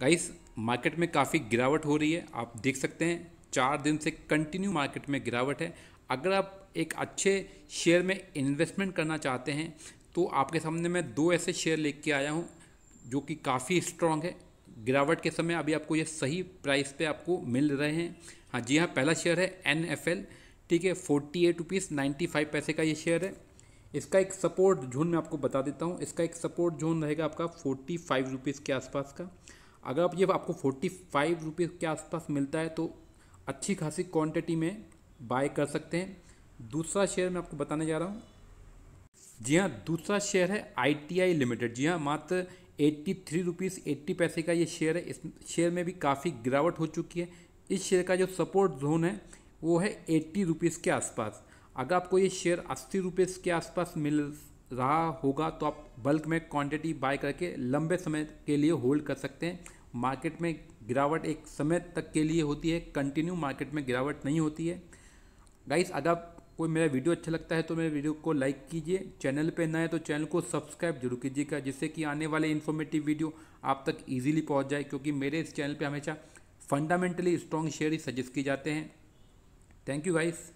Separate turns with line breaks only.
guys market में काफ़ी गिरावट हो रही है आप देख सकते हैं चार दिन से कंटिन्यू मार्केट में गिरावट है अगर आप एक अच्छे शेयर में इन्वेस्टमेंट करना चाहते हैं तो आपके सामने मैं दो ऐसे शेयर के आया हूँ जो कि काफ़ी स्ट्रॉन्ग है गिरावट के समय अभी आपको ये सही प्राइस पे आपको मिल रहे हैं हाँ जी हाँ पहला शेयर है एन एफ एल ठीक है forty eight rupees ninety five पैसे का ये शेयर है इसका एक सपोर्ट जोन मैं आपको बता देता हूँ इसका एक सपोर्ट जोन रहेगा आपका फोर्टी फाइव रुपीज़ के आसपास का अगर आप ये आपको फोर्टी फाइव रुपीज़ के आसपास मिलता है तो अच्छी खासी क्वांटिटी में बाय कर सकते हैं दूसरा शेयर मैं आपको बताने जा रहा हूँ जी हाँ दूसरा शेयर है आईटीआई लिमिटेड जी हाँ मात्र एट्टी थ्री रुपीज़ एट्टी पैसे का ये शेयर है इस शेयर में भी काफ़ी गिरावट हो चुकी है इस शेयर का जो सपोर्ट जोन है वो है एट्टी रुपीज़ के आसपास अगर आपको ये शेयर अस्सी रुपीज़ के आसपास मिल रहा होगा तो आप बल्क में क्वांटिटी बाय करके लंबे समय के लिए होल्ड कर सकते हैं मार्केट में गिरावट एक समय तक के लिए होती है कंटिन्यू मार्केट में गिरावट नहीं होती है गाइस अगर कोई मेरा वीडियो अच्छा लगता है तो मेरे वीडियो को लाइक कीजिए चैनल पे नए तो चैनल को सब्सक्राइब जरूर कीजिएगा जिससे कि आने वाले इन्फॉर्मेटिव वीडियो आप तक इजीली पहुंच जाए क्योंकि मेरे इस चैनल पे हमेशा फंडामेंटली स्ट्रॉन्ग शेयर ही सजेस्ट किए जाते हैं थैंक यू गाइस